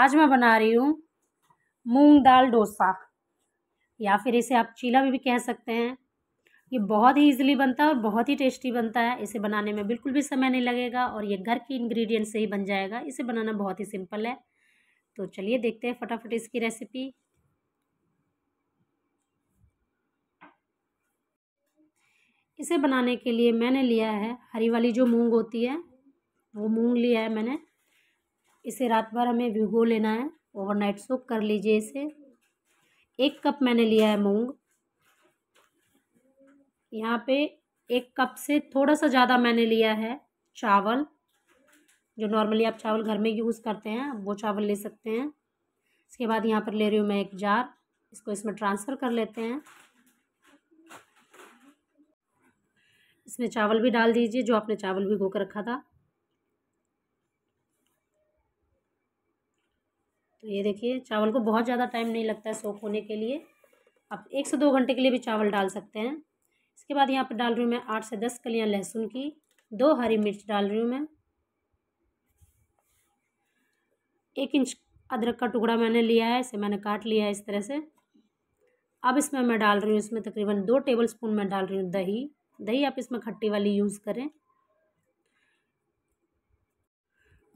आज मैं बना रही हूँ मूंग दाल डोसा या फिर इसे आप चीला भी, भी कह सकते हैं ये बहुत ही ईजिली बनता है और बहुत ही टेस्टी बनता है इसे बनाने में बिल्कुल भी समय नहीं लगेगा और ये घर के इंग्रेडिएंट से ही बन जाएगा इसे बनाना बहुत ही सिंपल है तो चलिए देखते हैं फटाफट इसकी रेसिपी इसे बनाने के लिए मैंने लिया है हरी वाली जो मूंग होती है वो मूंग लिया है मैंने इसे रात भर हमें भिगो लेना है ओवरनाइट सोक कर लीजिए इसे एक कप मैंने लिया है मूंग यहाँ पे एक कप से थोड़ा सा ज़्यादा मैंने लिया है चावल जो नॉर्मली आप चावल घर में यूज़ करते हैं वो चावल ले सकते हैं इसके बाद यहाँ पर ले रही हूँ मैं एक जार इसको इसमें ट्रांसफ़र कर लेते हैं इसमें चावल भी डाल दीजिए जो आपने चावल भिगो कर रखा था ये देखिए चावल को बहुत ज़्यादा टाइम नहीं लगता है सोख होने के लिए आप एक से दो घंटे के लिए भी चावल डाल सकते हैं इसके बाद यहाँ पर डाल रही हूँ मैं आठ से दस कलियाँ लहसुन की दो हरी मिर्च डाल रही हूँ मैं एक इंच अदरक का टुकड़ा मैंने लिया है इसे मैंने काट लिया है इस तरह से अब इसमें मैं डाल रही हूँ इसमें तकरीबन दो टेबल स्पून मैं डाल रही हूँ दही दही आप इसमें खट्टी वाली यूज़ करें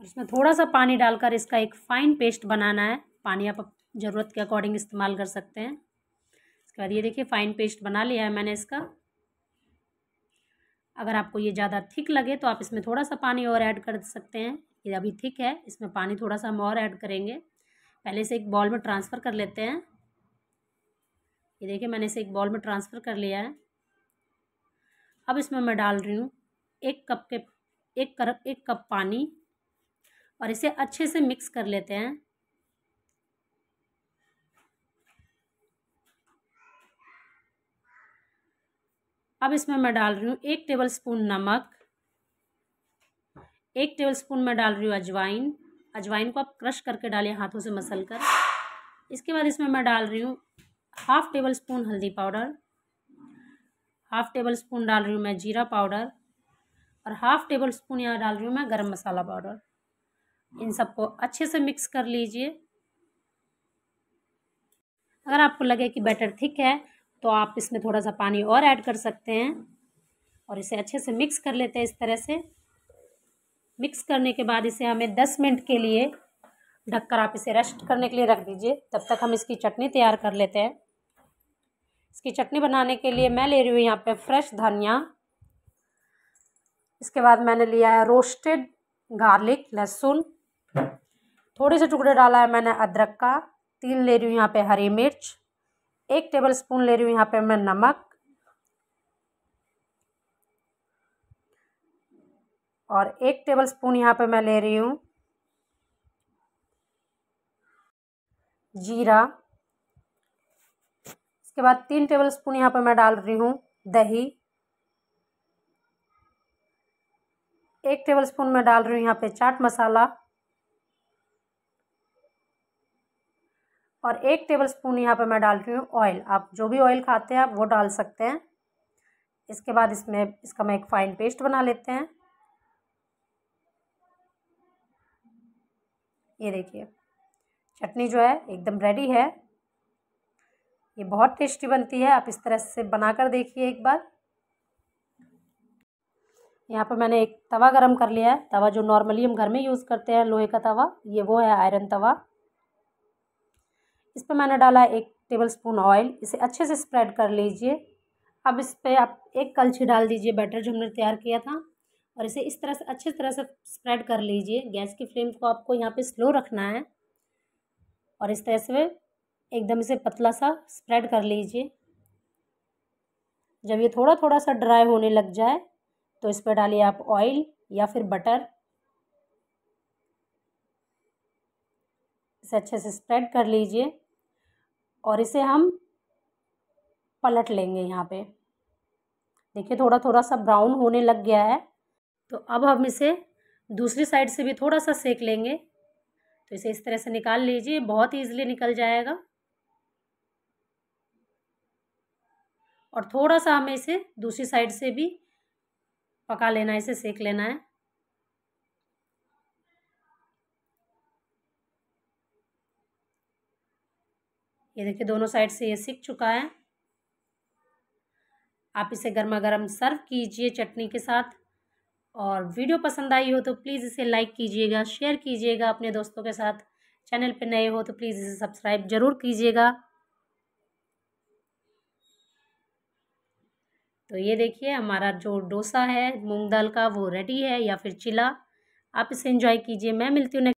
और इसमें थोड़ा सा पानी डालकर इसका एक फ़ाइन पेस्ट बनाना है पानी आप ज़रूरत के अकॉर्डिंग इस्तेमाल कर सकते हैं इसके बाद ये देखिए फ़ाइन पेस्ट बना लिया है मैंने इसका अगर आपको ये ज़्यादा थिक लगे तो आप इसमें थोड़ा सा पानी और ऐड कर सकते हैं ये अभी थिक है इसमें पानी थोड़ा सा हम और ऐड करेंगे पहले इसे एक बॉल में ट्रांसफ़र कर लेते हैं ये देखिए मैंने इसे एक बॉल में ट्रांसफ़र कर लिया है अब इसमें मैं डाल रही हूँ एक कप के एक कर एक कप पानी और इसे अच्छे से मिक्स कर लेते हैं अब इसमें मैं डाल रही हूँ एक टेबल स्पून नमक एक टेबल स्पून मैं डाल रही हूँ अजवाइन अजवाइन को आप क्रश करके डालिए हाथों से मसल कर इसके बाद इसमें मैं डाल रही हूँ हाफ टेबल स्पून हल्दी पाउडर हाफ टेबल स्पून डाल रही हूँ मैं जीरा पाउडर और हाफ टेबल स्पून यहाँ डाल रही हूँ मैं गरम मसाला पाउडर इन सबको अच्छे से मिक्स कर लीजिए अगर आपको लगे कि बैटर थिक है तो आप इसमें थोड़ा सा पानी और ऐड कर सकते हैं और इसे अच्छे से मिक्स कर लेते हैं इस तरह से मिक्स करने के बाद इसे हमें दस मिनट के लिए ढककर आप इसे रेस्ट करने के लिए रख दीजिए तब तक हम इसकी चटनी तैयार कर लेते हैं इसकी चटनी बनाने के लिए मैं ले रही हूँ यहाँ पे फ्रेश धनिया इसके बाद मैंने लिया है रोस्टेड गार्लिक लहसुन थोड़े से टुकड़े डाला है मैंने अदरक का तीन ले रही हूँ यहाँ पे हरी मिर्च एक टेबल स्पून ले रही हूँ यहाँ पे मैं नमक और एक टेबल स्पून यहाँ पे मैं ले रही हूँ जीरा इसके बाद तीन टेबल स्पून यहाँ पे मैं डाल रही हूँ दही एक टेबल स्पून मैं डाल रही हूँ यहाँ पे चाट मसाला और एक टेबल स्पून यहाँ पर मैं डालती हूँ ऑयल आप जो भी ऑयल खाते हैं आप वो डाल सकते हैं इसके बाद इसमें इसका मैं एक फ़ाइन पेस्ट बना लेते हैं ये देखिए चटनी जो है एकदम रेडी है ये बहुत टेस्टी बनती है आप इस तरह से बना कर देखिए एक बार यहाँ पर मैंने एक तवा गरम कर लिया है तवा जो नॉर्मली हम घर में यूज़ करते हैं लोहे का तवा ये वो है आयरन तवा इस पर मैंने डाला एक टेबल स्पून ऑयल इसे अच्छे से स्प्रेड कर लीजिए अब इस पर आप एक कलछी डाल दीजिए बैटर जो हमने तैयार किया था और इसे इस तरह से अच्छे तरह से स्प्रेड कर लीजिए गैस की फ्लेम को आपको यहाँ पे स्लो रखना है और इस तरह से एकदम इसे पतला सा स्प्रेड कर लीजिए जब ये थोड़ा थोड़ा सा ड्राई होने लग जाए तो इस पर डालिए आप ऑयल या फिर बटर इसे अच्छे से स्प्रेड कर लीजिए और इसे हम पलट लेंगे यहाँ पे देखिए थोड़ा थोड़ा सा ब्राउन होने लग गया है तो अब हम इसे दूसरी साइड से भी थोड़ा सा सेक लेंगे तो इसे इस तरह से निकाल लीजिए बहुत ईजिली निकल जाएगा और थोड़ा सा हमें इसे दूसरी साइड से भी पका लेना है इसे सेक लेना है ये देखिए दोनों साइड से ये सीख चुका है आप इसे गर्मा गर्म सर्व कीजिए चटनी के साथ और वीडियो पसंद आई हो तो प्लीज़ इसे लाइक कीजिएगा शेयर कीजिएगा अपने दोस्तों के साथ चैनल पर नए हो तो प्लीज़ इसे सब्सक्राइब ज़रूर कीजिएगा तो ये देखिए हमारा जो डोसा है मूंग दाल का वो रेडी है या फिर चिला आप इसे एंजॉय कीजिए मैं मिलती हूँ